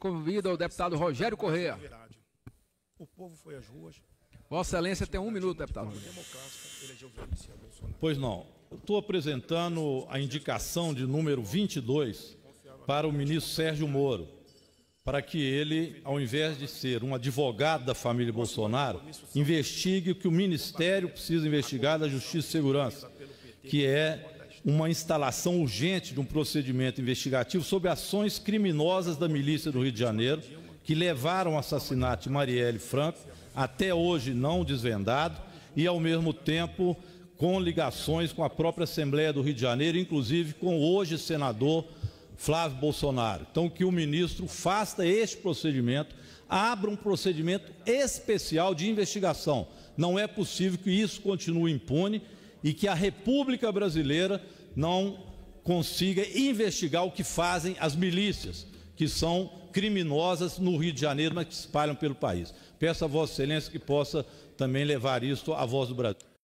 Convida o deputado Rogério Correia. O povo foi às ruas. Vossa Excelência tem um minuto, deputado. Pois não. estou apresentando a indicação de número 22 para o ministro Sérgio Moro, para que ele, ao invés de ser um advogado da família Bolsonaro, investigue o que o Ministério precisa investigar da Justiça e Segurança, que é uma instalação urgente de um procedimento investigativo sobre ações criminosas da milícia do Rio de Janeiro, que levaram ao assassinato de Marielle Franco, até hoje não desvendado, e ao mesmo tempo com ligações com a própria Assembleia do Rio de Janeiro, inclusive com hoje senador Flávio Bolsonaro. Então, que o ministro faça este procedimento, abra um procedimento especial de investigação. Não é possível que isso continue impune e que a República Brasileira não consiga investigar o que fazem as milícias, que são criminosas no Rio de Janeiro, mas que espalham pelo país. Peço a Vossa Excelência que possa também levar isso à voz do Brasil.